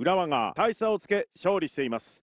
浦和が大差をつけ勝利しています